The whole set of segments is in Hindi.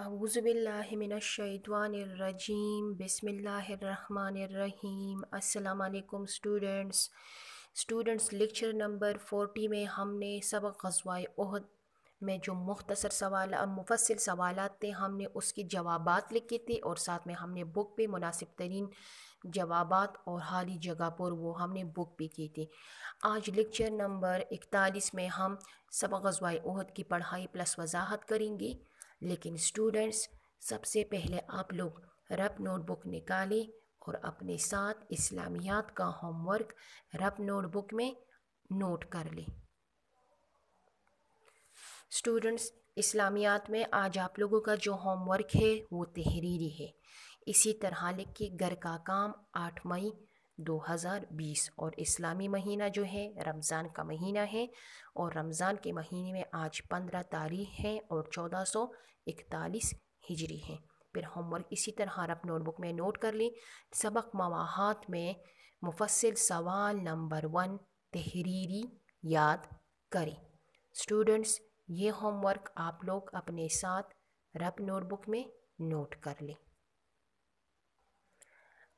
अज़बिल्लिमिनशैतवानरजीम बसमीम अल्लाम students students lecture number forty में हमने सबक गजवाए ओहद में जो मुख्तर सवाल मुफसल सवाल थे हमने उसके जवाब लिखे थे और साथ में हमने बुक भी मुनासिब तरीन जवाब और हाली जगह पर वो हमने बुक पे की थी आज लेक्चर नंबर इकतालीस में हम सबक गजवाए ओहद की पढ़ाई प्लस वजाहत करेंगे लेकिन स्टूडेंट्स सबसे पहले आप लोग रब नोटबुक निकालें और अपने साथ इस्लामियात का होमवर्क रब नोटबुक में नोट कर लें स्टूडेंट्स इस्लामियात में आज आप लोगों का जो होमवर्क है वो तहरीरी है इसी तरह लिख के घर का काम आठ मई 2020 और इस्लामी महीना जो है रमज़ान का महीना है और रमज़ान के महीने में आज 15 तारीख है और 1441 हिजरी है फिर होमवर्क इसी तरह आप नोटबुक में नोट कर लें सबक मवाहत में मुफसल सवाल नंबर वन तहरीरी याद करें स्टूडेंट्स ये होमवर्क आप लोग अपने साथ रब नोटबुक में नोट कर लें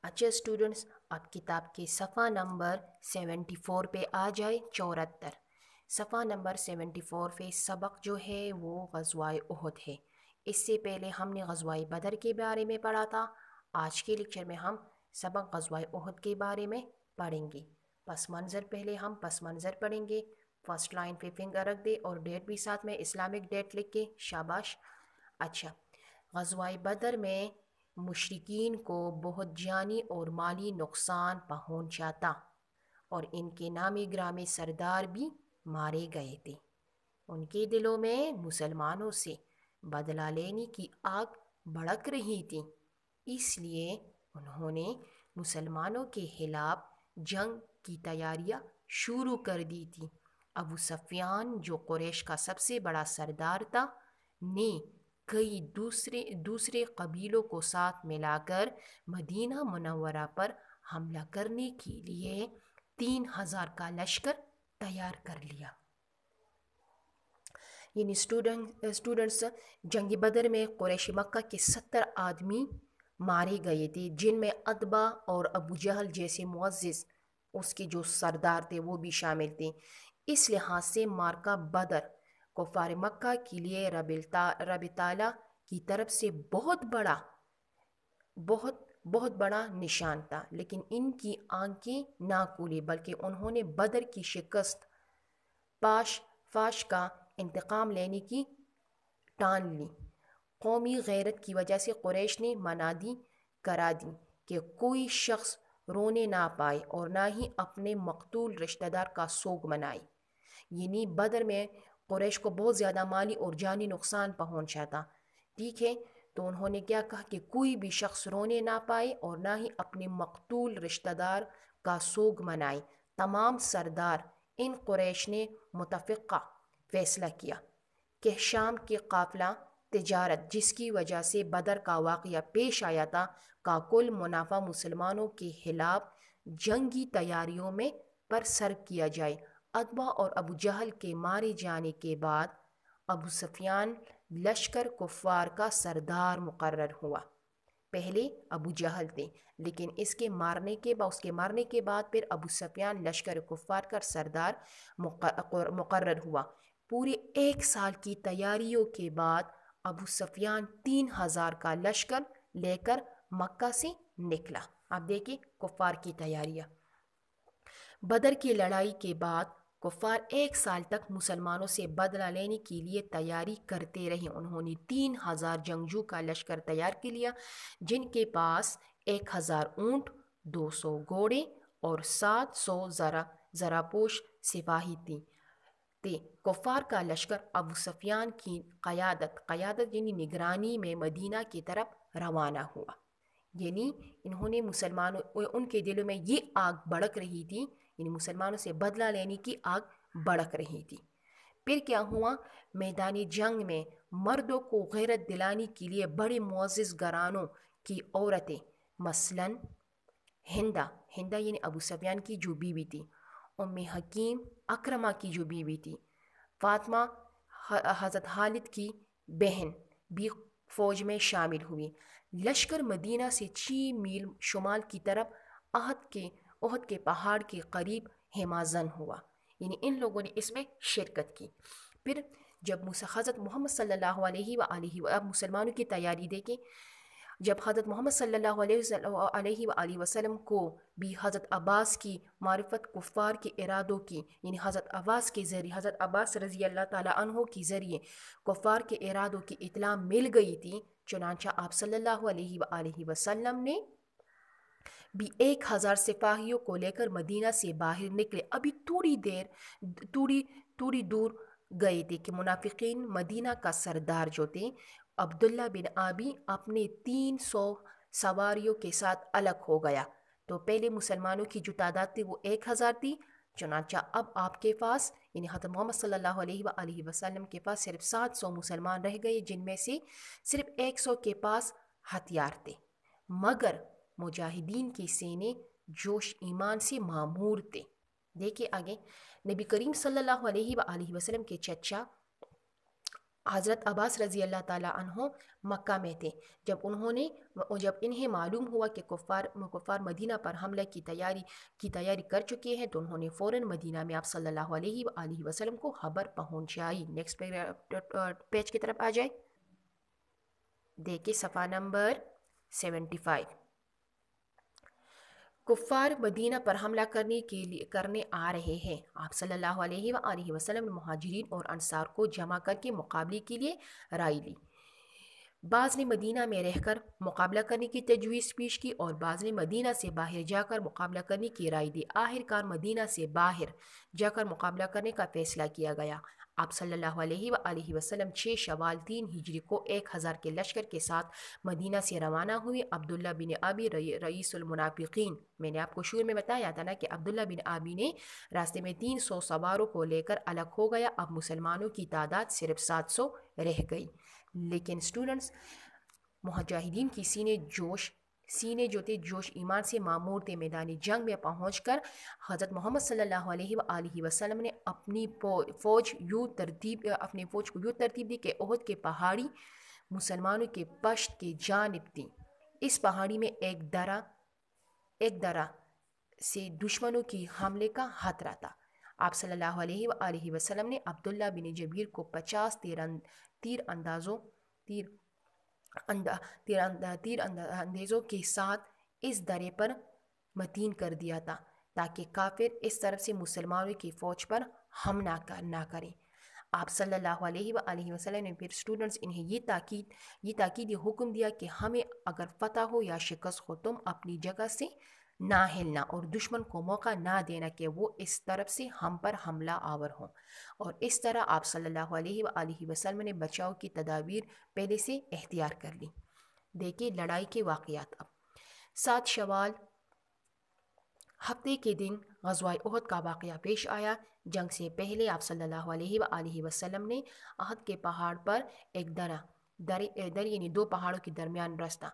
अच्छे स्टूडेंट्स अब किताब के सफ़ा नंबर 74 पे आ जाए चौहत्तर सफ़ा नंबर 74 पे सबक जो है वो गजवाए उहद है इससे पहले हमने गजवाए बदर के बारे में पढ़ा था आज के लेक्चर में हम सबक गजवाए उहद के बारे में पढ़ेंगे पस मंज़र पहले हम पस मंज़र पढ़ेंगे फर्स्ट लाइन पे फिंगर रख दे और डेट भी साथ में इस्लामिक डेट लिख के शाबाश अच्छा गजवाए बदर में मुशरकिन को बहुत जानी और माली नुकसान पहुंचाता और इनके नामी ग्रामी सरदार भी मारे गए थे उनके दिलों में मुसलमानों से बदला लेने की आग भड़क रही थी इसलिए उन्होंने मुसलमानों के खिलाफ जंग की तैयारियां शुरू कर दी थी अबू सफियान जो कुरैश का सबसे बड़ा सरदार था ने कई दूसरे दूसरे कबीलों को साथ मिलाकर मदीना मनवरा पर हमला करने के लिए तीन हज़ार का लश्कर तैयार कर लिया यानी स्टूडेंट स्टूडेंट्स जंग बदर में क्रैश मक्का के सत्तर आदमी मारे गए थे जिनमें अदबा और अबू जहल जैसे मुआज़ उसके जो सरदार थे वो भी शामिल थे इस लिहाज से मार्का बदर कुफार मक्का के लिए रब ताला की तरफ से बहुत बड़ा बहुत बहुत बड़ा निशान था लेकिन इनकी आंखें ना कूली बल्कि उन्होंने बदर की शिकस्त पाश फाश का इंतकाम लेने की टान ली कौमी गैरत की वजह से क्रैश ने मना दी करा दी कि कोई शख्स रोने ना पाए और ना ही अपने मकतूल रिश्तेदार का सोग मनाए यानी बदर में कुरैश को बहुत ज़्यादा माली और जानी नुकसान पहुँचा था ठीक है तो उन्होंने क्या कहा कि कोई भी शख्स रोने ना पाए और ना ही अपने मकतूल रिश्तेदार का सोग मनाए तमाम सरदार इन कुरैश ने मुतफ़ा फैसला किया कि शाम के काफिला तजारत जिसकी वजह से बदर का वाक़ पेश आया था का कुल मुनाफा मुसलमानों के खिलाफ जंगी तैयारियों में पर सर किया जाए अदबा और अबू जहल के मारे जाने के बाद अबू सफियान लश्कर कुफ्वार का सरदार मुकर हुआ पहले अबू जहल थे लेकिन इसके मारने के बाद उसके मारने के बाद फिर अबू सफियान लश्कर कुफ्वार का सरदार मुकर्र हुआ पूरे एक साल की तैयारियों के बाद अबू सफियान तीन हज़ार का लश्कर लेकर मक्का से निकला आप देखिए कुफ्वार की तैयारियाँ बदर की लड़ाई के बाद कुफार एक साल तक मुसलमानों से बदला लेने के लिए तैयारी करते रहे उन्होंने तीन हज़ार जंगजू का लश्कर तैयार कर लिया जिनके पास एक हज़ार ऊँट दो सौ घोड़े और सात सौ जरा जरापोश सिपाही थी थे कुफार का लश्कर अबू सफियान की क़यादत क़यादत यानी निगरानी में मदीना की तरफ रवाना हुआ यानी इन्होंने मुसलमानों उनके दिलों में ये आग भड़क रही थी यानी मुसलमानों से बदला लेने की आग भड़क रही थी फिर क्या हुआ मैदानी जंग में मर्दों को गैरत दिलाने के लिए बड़े मोजिज़ घरानों की औरतें मसलन हिंदा हिंदा यानी अबू सफियान की जो बीवी थी उम हकीम अक्रमा की जो बीवी थी फातमा हज़रत हालिद की बहन भी फ़ौज में शामिल हुई लश्कर मदीना से छः मील शुमाल की तरफ अहद के ओहद के पहाड़ के करीब हेमाजन हुआ यानी इन लोगों ने इसमें शिरकत की फिर जब हज़रत मोहम्मद सल्लल्लाहु अलैहि व आलिहि अब मुसलमानों की तैयारी देखें जब हज़रत मोहम्मद सल्लल्लाहु अलैहि व वसल्लम को भी हज़रत अब्बास की मारफत कुफ़ार के इरादों की यानी हज़रत अब्बास के ज़रिए हज़रत अब्बास रज़ी अल्लाह तहों के ज़रिए कुफ़ार के इरादों की इतला मिल गई थी चुनाचा आप सल्लल्लाहु अलैहि ने भी एक हज़ार सिपाहियों को लेकर मदीना से बाहर निकले अभी थोड़ी देर थोड़ी थोड़ी दूर गए थे कि मुनाफिकीन मदीना का सरदार जो थे अब्दुल्ला बिन आबी अपने तीन सौ सवारियों के साथ अलग हो गया तो पहले मुसलमानों की जो तादाद थी वो एक हज़ार थी चुनाचा अब आपके पास यानी हज़रत मोहम्मद सल्लल्लाहु अलैहि वसल्लम के पास सिर्फ सात सौ मुसलमान रह गए जिनमें से सिर्फ एक सौ के पास हथियार थे मगर मुजाहिदीन के सीने जोश ईमान से मामूर थे देखिए आगे नबी करीम सल्लल्लाहु अलैहि वसल्लम के चचा हज़रत अब्बास रज़ी अल्लाह ताली मक्का में थे जब उन्होंने जब इन्हें मालूम हुआ कि कुफ़ार कुफ़ार मदीना पर हमला की तैयारी की तैयारी कर चुके हैं तो उन्होंने फ़ौर मदीना में आप सल्लल्लाहु अलैहि वसल्लम को खबर पहुंचाई नेक्स्ट पेज uh, uh, की तरफ आ जाए देखिए सफ़ा नंबर सेवेंटी फाइव कुफ़ार मदीना पर हमला करने के लिए करने आ रहे हैं आप सल्लल्लाहु अलैहि वसल्लम ने महाजरीन और अनसार को जमा करके मुकाबले के लिए राय ली बाज़ ने मदीना में रहकर मुकाबला करने की तजवीज़ पेश की और बाज़ ने मदीना से बाहर जाकर मुकाबला करने की राय दी आखिरकार मदीना से बाहर जाकर मुकाबला करने का फ़ैसला किया गया आप सल्लल्लाहु अलैहि वसल्लम छः शवाल तीन हिजरी को एक हज़ार के लश्कर के साथ मदीना से रवाना हुए अब्दुल्ला बिन आबी रईसमनाफिकीन मैंने आपको शुरू में बताया था ना कि अब्दुल्ला बिन आबी ने रास्ते में तीन सौ सवारों को लेकर अलग हो गया अब मुसलमानों की तादाद सिर्फ सात सौ रह गई लेकिन स्टूडेंट्स मुहाजाहिदीन की सीने जोश सीने जोते जोश ईमान से मामूर थे मैदानी जंग में पहुँच कर हज़रत मोहम्मद सल्लल्लाहु अलैहि वसल्लम ने अपनी फ़ौज यूँ तरतीब अपनी फ़ौज को यूँ तरतीब दी कि अहद के पहाड़ी मुसलमानों के पश्त के जानब थी इस पहाड़ी में एक दरा एक दरा से दुश्मनों की हमले का खतरा था आप सल्लल्लाहु अलैहि वसल्लम ने अब्दुल्ला बिन जबीर को पचास तीर तीर अंदाजों तीर तीर तीर अंदेजों के साथ इस दरे पर मतीन कर दिया था ताकि काफिर इस तरफ से मुसलमानों की फ़ौज पर हम ना कर ना करें आप सल्लल्लाहु अलैहि वसल्लम ने फिर स्टूडेंट्स इन्हें ये ताकीद ये ताकीद ये हुक्म दिया कि हमें अगर फतह हो या शिकस्त हो तुम अपनी जगह से ना हिलना और दुश्मन को मौका ना देना कि वो इस तरफ से हम पर हमला आवर हों और इस तरह आप सल्लल्लाहु अलैहि वसल्लम ने बचाव की तदाबीर पहले से एहतियार कर ली देखिए लड़ाई के वाक़ात अब सात शवाल हफ्ते के दिन गजवा उहद का वाक़ पेश आया जंग से पहले आप सल्लल्लाहु अलैहि वसल्लम ने अहद के पहाड़ पर एक दरा दर दर यानी दो पहाड़ों के दरमियान रास्ता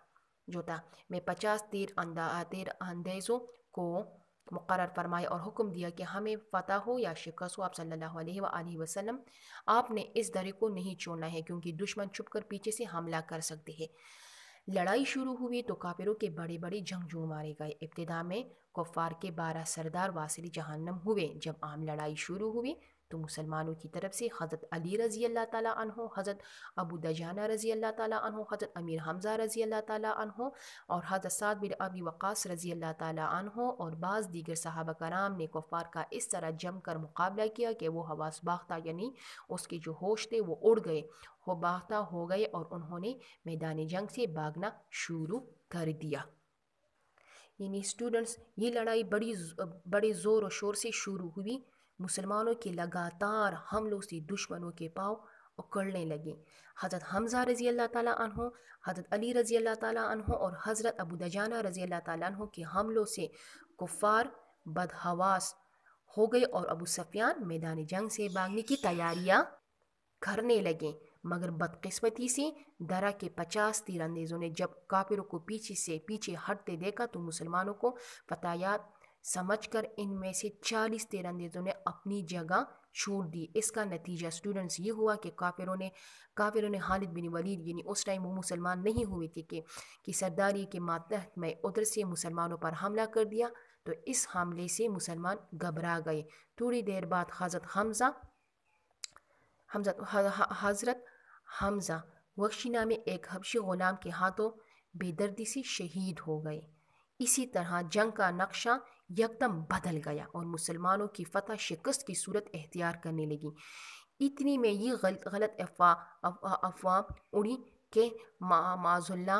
जोटा मैं पचास तीर अंदा तीर अंदेजों को मुकर फरमाया और हुक्म दिया कि हमें फतह हो या शिकस हो आप सल्लल्लाहु अलैहि वसल्लम आपने इस दरे को नहीं छोड़ना है क्योंकि दुश्मन छुप कर पीछे से हमला कर सकते हैं लड़ाई शुरू हुई तो काफिरों के बड़े बड़े जंगजू मारे गए इब्तदा में कुफ़ार के बारह सरदार वासिल जहन्नम हुए जब आम लड़ाई शुरू हुई तो मुसलमानों की तरफ से हज़रत अली रज़ी अल्लाह ताली अनहों हज़रत अबू दजाना रज़ी अल्लाह ताली अनहों हज़रत अमीर हमज़ा रज़ी अल्लाह ताली अनहों और हज़रत साद बिन अबी वक़ास रज़ी अल्लाह ताली अनहों और बाज़ दीगर साहब कराम ने कुफ़ार का इस तरह जम कर मुकाबला किया कि वो हवास बाख्ता यानी उसके जो होश थे वो उड़ गए वो बाख्ता हो गए और उन्होंने मैदान जंग से भागना शुरू कर दिया यानी स्टूडेंट्स ये लड़ाई बड़ी बड़े ज़ोर और शोर से शुरू हुई मुसलमानों के लगातार हमलों से दुश्मनों के पाँव उकड़ने लगे हज़रत हमज़ा रज़ी अल्लाह तहों हज़रत अली रज़ी अल्लाह तहों और हज़रत अबू दजाना रज़ी अल्लाह तहों के हमलों से कुफ़ार बदहवास हो गए और अबू सफियान मैदान जंग से भागने की तैयारियां करने लगे मगर बदकिस्मती से दरा के पचास तीरंदेजों ने जब काफिरों को पीछे से पीछे हटते देखा तो मुसलमानों को फतायात समझकर इनमें से 40 तीरंदेजों ने अपनी जगह छोड़ दी इसका नतीजा स्टूडेंट्स ये हुआ कि काफिरों ने काफिरों ने हालिद बिन वलीद यानी उस टाइम वो मुसलमान नहीं हुए थे कि, कि सरदारी के मातहत में उधर से मुसलमानों पर हमला कर दिया तो इस हमले से मुसलमान घबरा गए थोड़ी देर बाद हज़रत हमज़ा हमजा हमजत हजरत हमज़ा वक्शीना में एक हबशी ग़ुलाम के हाथों बेदर्दी से शहीद हो गए इसी तरह जंग का नक्शा यकदम बदल गया और मुसलमानों की फतह शिकस्त की सूरत एहतियार करने लगी इतनी में ये गलत गलत अफवाह अफवाह उड़ी के मा माजुल्ला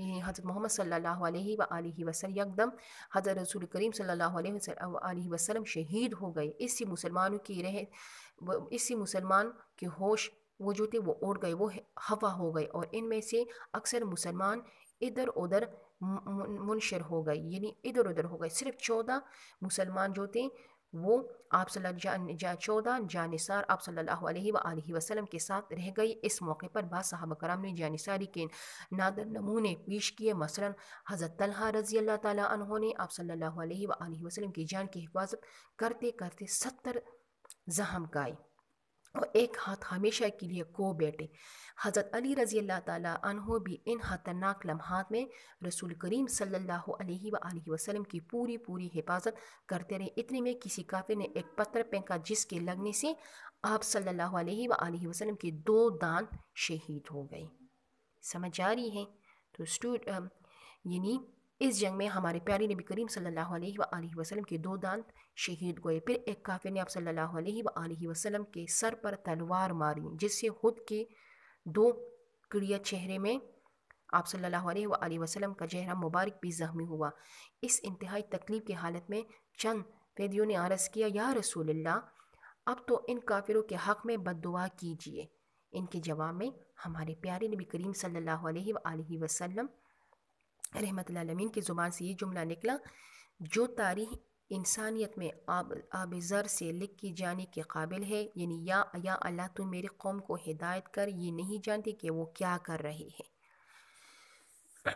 हज़रत मोहम्मद सल्लल्लाहु अलैहि वसल्लम यकदम हज़रत रसूल करीम सल्लल्लाहु अलैहि वसल्लम शहीद हो गए इसी मुसलमानों की रह इसी मुसलमान के होश वो जो थे वो उड़ गए वो हवा हो गए और इनमें से अक्सर मुसलमान इधर उधर मुनशर हो गई यानी इधर उधर हो गई सिर्फ चौदह मुसलमान जो थे वो आप चौदह जानसार आप सल्लल्लाहु वसलम के साथ रह गई इस मौके पर बाद साहब कराम ने जानसारी के नादर नमूने पेश किए मसला हज़रत रज़ी अल्लाह तहों ने आप सल्लल्लाहु वसलम की जान की हिफाजत करते करते सत्तर जहम गाई और एक हाथ हमेशा के लिए को बैठे हज़रत अली रज़ी अल्लाह तहों भी इन ख़तरनाक लम्हात में रसूल करीम सल्लल्लाहु अलैहि वसल्लम की पूरी पूरी हिफाजत करते रहे इतने में किसी काफिर ने एक पत्थर फेंका जिसके लगने से आप सल्लल्लाहु अलैहि वसल्लम के दो दान शहीद हो गए समझ आ रही है तो स्टूड यानी इस जंग में हमारे प्यारे नबी करीम सल्लल्लाहु अलैहि वसल्लम के दो दान शहीद हुए फिर एक काफिर ने आप सल्ला अलैहि वसल्लम के सर पर तलवार मारी जिससे खुद के दो क्रिया चेहरे में आप सल्ला वसलम वसल्लम का चेहरा मुबारक भी जख्मी हुआ इस इंतहाई तकलीफ़ की हालत में चंद कैदियों ने आरस किया या रसूल अब तो इन काफिरों के हक़ में दुआ कीजिए इनके जवाब में हमारे प्यारे नबी करीम सल्लल्लाहु वसलम वसल्लम रहमत आलमीन की ज़ुबान से ये जुमला निकला जो तारीख इंसानियत में आब आब ज़र से लिख की जाने के काबिल है यानी या या अल्लाह तो मेरी कौम को हिदायत कर ये नहीं जानते कि वो क्या कर रहे हैं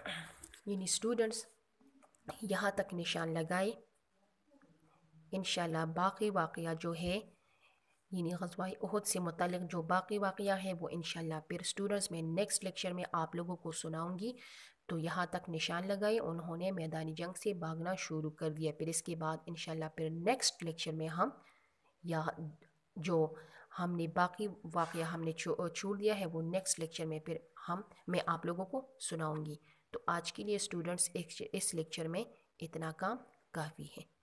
यानी स्टूडेंट्स यहाँ तक निशान लगाए इन बाकी वाक़ जो है यानी गजवाई अहद से मतलब जो बाकी वाक़ है वो इन फिर स्टूडेंट्स में नेक्स्ट लेक्चर में आप लोगों को सुनाऊँगी तो यहाँ तक निशान लगाए उन्होंने मैदानी जंग से भागना शुरू कर दिया फिर इसके बाद इन फिर नेक्स्ट लेक्चर में हम या जो हमने बाकी वाक़ हमने छोड़ दिया है वो नेक्स्ट लेक्चर में फिर हम मैं आप लोगों को सुनाऊँगी तो आज के लिए स्टूडेंट्स इस लेक्चर में इतना काम काफ़ी है